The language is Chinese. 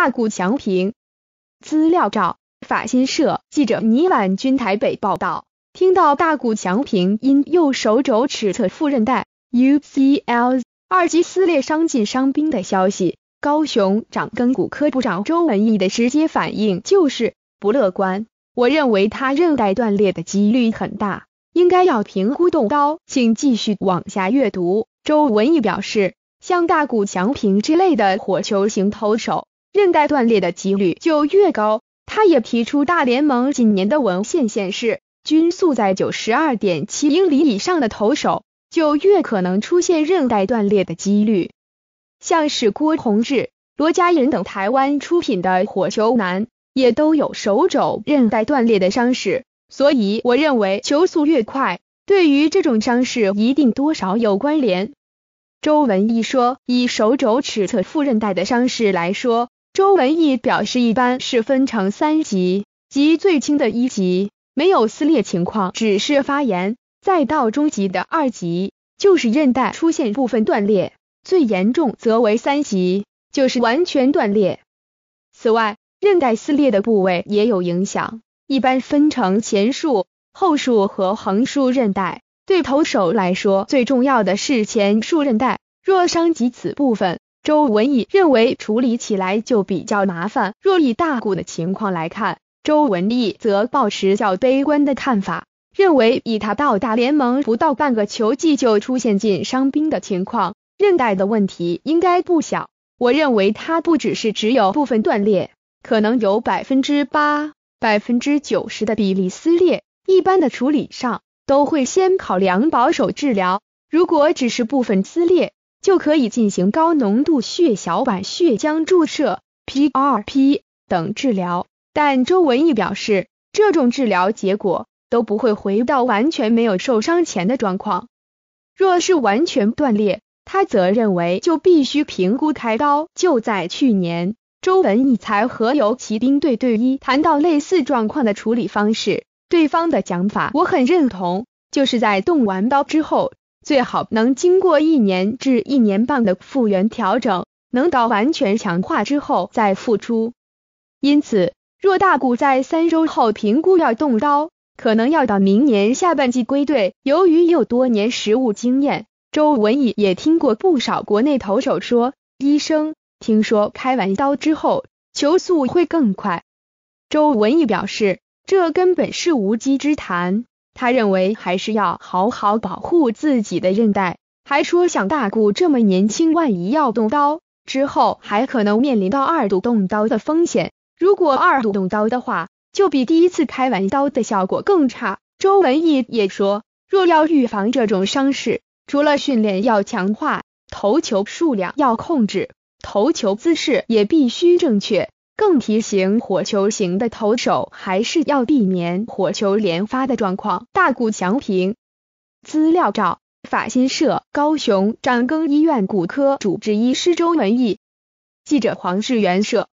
大谷强平资料照，法新社记者倪婉君台北报道：听到大谷强平因右手肘尺侧副韧带 （UCL） 二级撕裂伤进伤兵的消息，高雄长根骨科部长周文义的直接反应就是不乐观。我认为他韧带断裂的几率很大，应该要评估动刀。请继续往下阅读。周文义表示，像大谷强平之类的火球型投手。韧带断裂的几率就越高。他也提出，大联盟今年的文献显示，均速在九十二点七英里以上的投手，就越可能出现韧带断裂的几率。像是郭洪志、罗家仁等台湾出品的火球男，也都有手肘韧带断裂的伤势。所以，我认为球速越快，对于这种伤势一定多少有关联。周文义说，以手肘尺侧副韧带的伤势来说。周文义表示，一般是分成三级，即最轻的一级没有撕裂情况，只是发炎；再到中级的二级，就是韧带出现部分断裂；最严重则为三级，就是完全断裂。此外，韧带撕裂的部位也有影响，一般分成前束、后束和横束韧带。对投手来说，最重要的是前束韧带，若伤及此部分。周文义认为处理起来就比较麻烦。若以大股的情况来看，周文义则保持较悲观的看法，认为以他到大联盟不到半个球季就出现进伤兵的情况，韧带的问题应该不小。我认为他不只是只有部分断裂，可能有百分之八、百分之九十的比例撕裂。一般的处理上都会先考量保守治疗，如果只是部分撕裂。就可以进行高浓度血小板血浆注射 （PRP） 等治疗，但周文义表示，这种治疗结果都不会回到完全没有受伤前的状况。若是完全断裂，他则认为就必须评估开刀。就在去年，周文义才和由骑兵队队医谈到类似状况的处理方式，对方的讲法我很认同，就是在动完刀之后。最好能经过一年至一年半的复原调整，能到完全强化之后再复出。因此，若大谷在三周后评估要动刀，可能要到明年下半季归队。由于有多年实务经验，周文义也听过不少国内投手说，医生听说开完刀之后球速会更快。周文义表示，这根本是无稽之谈。他认为还是要好好保护自己的韧带，还说像大谷这么年轻，万一要动刀之后，还可能面临到二度动刀的风险。如果二度动刀的话，就比第一次开完刀的效果更差。周文义也说，若要预防这种伤势，除了训练要强化，投球数量要控制，投球姿势也必须正确。更提醒火球型的投手，还是要避免火球连发的状况。大谷伤平，资料照，法新社，高雄长庚医院骨科主治医师周文义，记者黄志源摄。